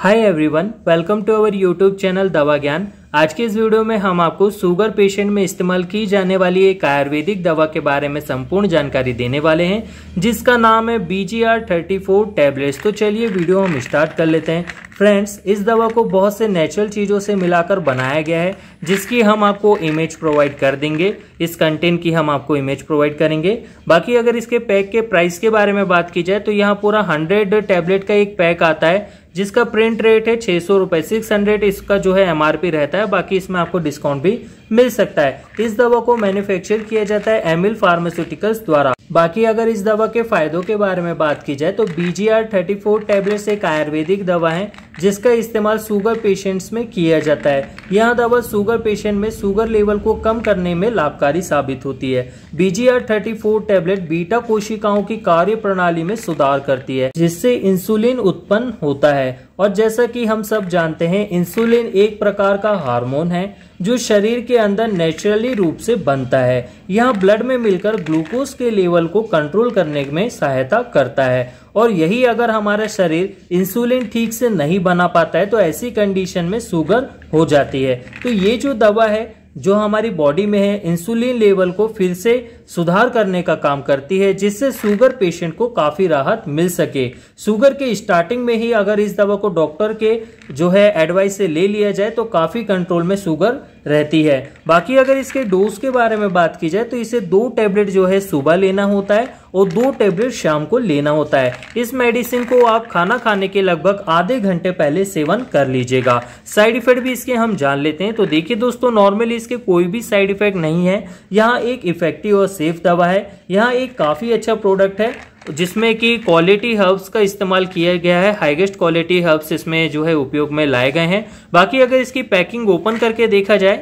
hi everyone welcome to our YouTube channel Dawa Gyan आज के इस वीडियो में हम आपको सुगर पेशेंट में इस्तेमाल की जाने वाली एक आयुर्वेदिक दवा के बारे में संपूर्ण जानकारी देने वाले हैं जिसका नाम है B G R thirty four tablets तो चलिए वीडियो हम स्टार्ट कर लेते हैं फ्रेंड्स इस दवा को बहुत से नेचुरल चीज़ों से मिलाकर बनाया गया है जिसकी हम आपको इमेज प्रोवाइड कर देंगे इस कंटेंट की हम आपको इमेज प्रोवाइड करेंगे बाकी अगर इसके पैक के प्राइस के बारे में बात की जाए तो यहाँ पूरा हंड्रेड टैबलेट का एक पैक आता है जिसका प्रिंट रेट है छः सौ रुपये सिक्स हंड्रेड इसका जो है एम रहता है बाकी इसमें आपको डिस्काउंट भी मिल सकता है इस दवा को मैन्युफैक्चर किया जाता है एमिल फार्मास्यूटिकल्स द्वारा बाकी अगर इस दवा के फायदों के बारे में बात की जाए तो बीजीआर फोर टेबलेट्स एक आयुर्वेदिक दवा है जिसका इस्तेमाल शुगर पेशेंट्स में किया जाता है यह दवा शुगर पेशेंट में शुगर लेवल को कम करने में लाभकारी साबित होती है BGR thirty four tablet beta कोशिकाओं की कार्य प्रणाली में सुधार करती है जिससे इंसुलिन उत्पन्न होता है और जैसा कि हम सब जानते हैं इंसुलिन एक प्रकार का हार्मोन है जो शरीर के अंदर नेचुरली रूप से बनता है यह ब्लड में मिलकर ग्लूकोज के लेवल को कंट्रोल करने में सहायता करता है और यही अगर हमारा शरीर इंसुलिन ठीक से नहीं बना पाता है तो ऐसी कंडीशन में शुगर हो जाती है तो ये जो दवा है जो हमारी बॉडी में है इंसुलिन लेवल को फिर से सुधार करने का काम करती है जिससे शुगर पेशेंट को काफ़ी राहत मिल सके शुगर के स्टार्टिंग में ही अगर इस दवा को डॉक्टर के जो है एडवाइस से ले लिया जाए तो काफ़ी कंट्रोल में शुगर रहती है बाकी अगर इसके डोज के बारे में बात की जाए तो इसे दो टेबलेट जो है सुबह लेना होता है और दो टेबलेट शाम को लेना होता है इस मेडिसिन को आप खाना खाने के लगभग आधे घंटे पहले सेवन कर लीजिएगा साइड इफेक्ट भी इसके हम जान लेते हैं तो देखिए दोस्तों नॉर्मली इसके कोई भी साइड इफेक्ट नहीं है यहाँ एक इफेक्टिव और सेफ दवा है यहाँ एक काफ़ी अच्छा प्रोडक्ट है जिसमें कि क्वालिटी हर्ब्स का इस्तेमाल किया गया है हाईएस्ट क्वालिटी हर्ब्स इसमें जो है उपयोग में लाए गए हैं बाकी अगर इसकी पैकिंग ओपन करके देखा जाए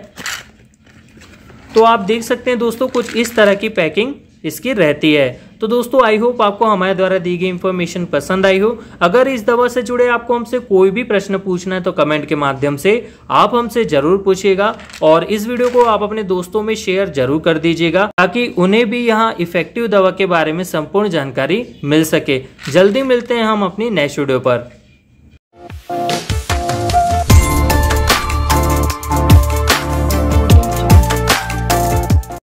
तो आप देख सकते हैं दोस्तों कुछ इस तरह की पैकिंग इसकी रहती है तो दोस्तों आई होप आपको हमारे द्वारा दी गई इन्फॉर्मेशन पसंद आई हो अगर इस दवा से जुड़े आपको हमसे कोई भी प्रश्न पूछना है तो कमेंट के माध्यम से आप हमसे जरूर पूछिएगा और इस वीडियो को आप अपने दोस्तों में शेयर जरूर कर दीजिएगा ताकि उन्हें भी यहाँ इफेक्टिव दवा के बारे में संपूर्ण जानकारी मिल सके जल्दी मिलते हैं हम अपनी नेक्स्ट वीडियो पर